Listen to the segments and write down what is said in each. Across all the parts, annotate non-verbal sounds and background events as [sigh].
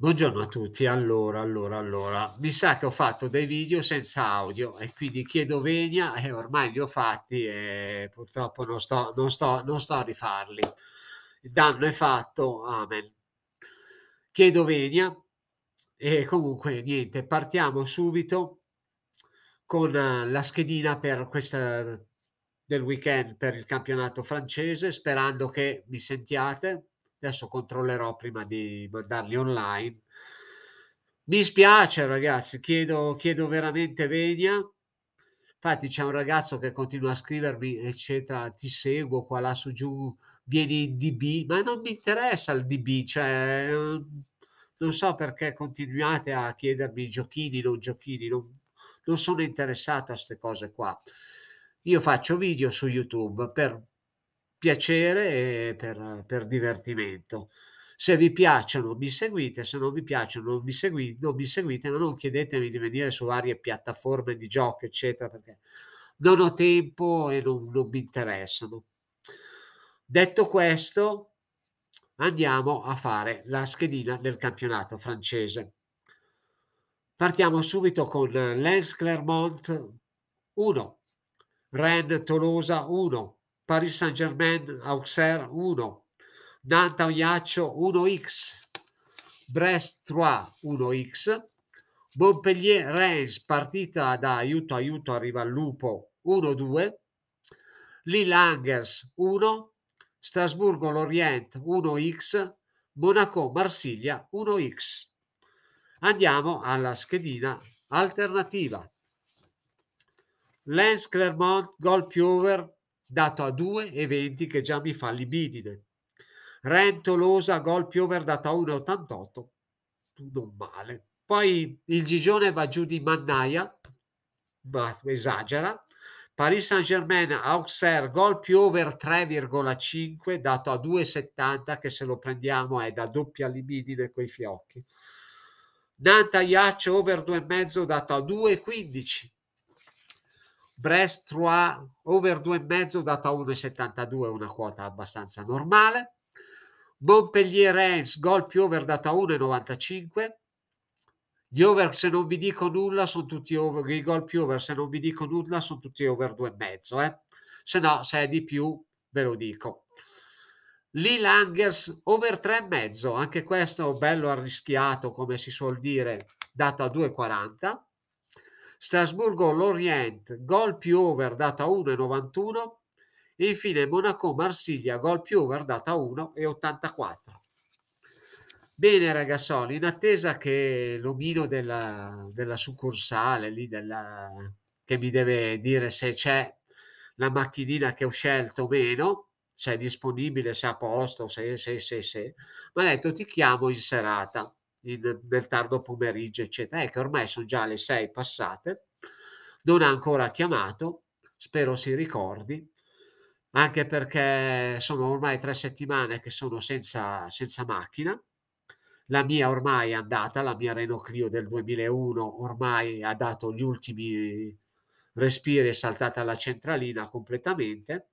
Buongiorno a tutti, allora, allora, allora, mi sa che ho fatto dei video senza audio e quindi chiedo venia e ormai li ho fatti e purtroppo non sto, non sto, non sto a rifarli. Il danno è fatto, amen. Chiedo venia e comunque niente, partiamo subito con eh, la schedina per questa del weekend per il campionato francese, sperando che mi sentiate Adesso controllerò prima di mandarli online. Mi spiace ragazzi, chiedo, chiedo veramente venia. Infatti c'è un ragazzo che continua a scrivermi, eccetera, ti seguo qua là su giù, vieni in DB, ma non mi interessa il DB, cioè ehm, non so perché continuate a chiedermi giochini, non giochini, non, non sono interessato a queste cose qua. Io faccio video su YouTube per piacere e per, per divertimento. Se vi piacciono mi seguite, se non vi piacciono non, vi segui, non mi seguite, ma non chiedetemi di venire su varie piattaforme di gioco, eccetera, perché non ho tempo e non, non mi interessano. Detto questo, andiamo a fare la schedina del campionato francese. Partiamo subito con Lens Clermont 1, Rennes Tolosa 1, Paris Saint-Germain, Auxerre 1, Nantes Ognaccio 1x, Brest 3 1x, Montpellier Reims partita da aiuto aiuto arriva al lupo 1-2, Lille Angers 1, Strasburgo Lorient 1x, Monaco Marsiglia 1x. Andiamo alla schedina alternativa. Lens Clermont, gol più over dato a 2,20 che già mi fa libidine. Ren Tolosa, gol più over dato a 1,88, non male. Poi il Gigione va giù di mannaia, ma esagera. Paris Saint-Germain, Auxerre, gol più over 3,5 dato a 2,70 che se lo prendiamo è da doppia libidine coi fiocchi. Nanta Iaccio over 2,5 dato a 2,15 Brest 3 over 2,5 data 1,72 una quota abbastanza normale. Montpellier Reims gol più over data 1,95. Gli over se non vi dico nulla sono tutti over, i gol più over se non vi dico nulla sono tutti over 2,5. Eh? Se no, se è di più ve lo dico. Lille Angers over 3,5, anche questo bello arrischiato come si suol dire, data 2,40. Strasburgo Lorient, gol più over data 1,91 e infine Monaco Marsiglia, gol più over data 1,84. Bene ragazzoli, in attesa che l'omino della, della succursale lì della, che mi deve dire se c'è la macchinina che ho scelto o meno, se è disponibile, se è a posto, se, se, se, se, ma ha detto ti chiamo in serata in, nel tardo pomeriggio, eccetera. Ecco, ormai sono già le sei passate, non ha ancora chiamato, spero si ricordi, anche perché sono ormai tre settimane che sono senza, senza macchina. La mia ormai è andata, la mia Renault Clio del 2001 ormai ha dato gli ultimi respiri, è saltata la centralina completamente.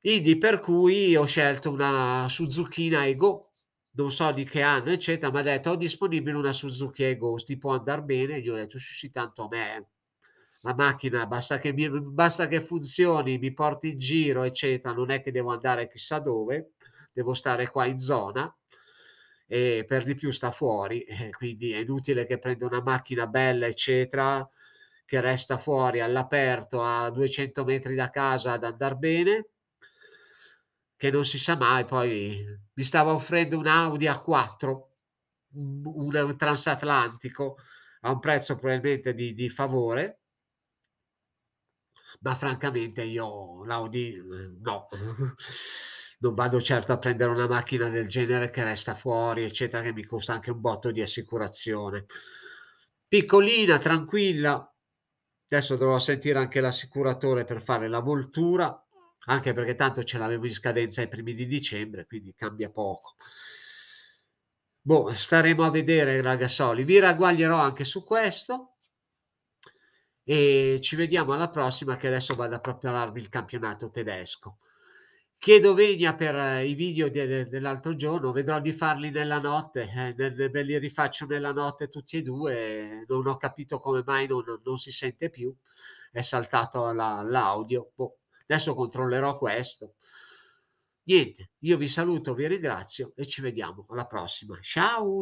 Quindi per cui ho scelto una Suzuki Ego non so di che anno, eccetera, mi ha detto ho disponibile una Suzuki Ego, ti può andare bene, gli ho detto sì sì, tanto a me la macchina basta che, mi, basta che funzioni, mi porti in giro, eccetera, non è che devo andare chissà dove, devo stare qua in zona e per di più sta fuori, [laughs] quindi è inutile che prenda una macchina bella, eccetera, che resta fuori all'aperto a 200 metri da casa ad andare bene che non si sa mai, poi mi stava offrendo un Audi A4, un transatlantico, a un prezzo probabilmente di, di favore, ma francamente io l'Audi eh, no, [laughs] non vado certo a prendere una macchina del genere che resta fuori, eccetera, che mi costa anche un botto di assicurazione. Piccolina, tranquilla, adesso dovrò sentire anche l'assicuratore per fare la voltura anche perché tanto ce l'avevo in scadenza ai primi di dicembre, quindi cambia poco. Boh, staremo a vedere, ragazoli. Vi ragguaglierò anche su questo. E ci vediamo alla prossima, che adesso vado a prepararvi il campionato tedesco. Chiedo venia per eh, i video de- dell'altro giorno, vedrò di farli nella notte, eh, ne- ve li rifaccio nella notte tutti e due, non ho capito come mai non, non si sente più, è saltato la- l'audio. Boh Adesso controllerò questo. Niente, io vi saluto, vi ringrazio e ci vediamo alla prossima. Ciao!